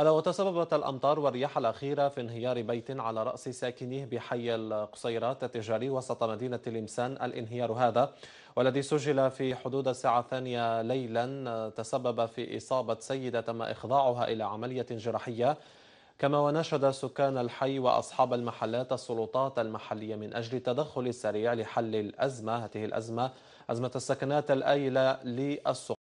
ألا وتسببت الأمطار والرياح الأخيرة في انهيار بيت على رأس ساكنيه بحي القصيرات التجاري وسط مدينة لمسان الانهيار هذا والذي سجل في حدود الساعة الثانية ليلا تسبب في إصابة سيدة تم إخضاعها إلى عملية جراحية كما وناشد سكان الحي وأصحاب المحلات السلطات المحلية من أجل التدخل السريع لحل الأزمة هذه الأزمة أزمة السكنات الآيلة للسقوط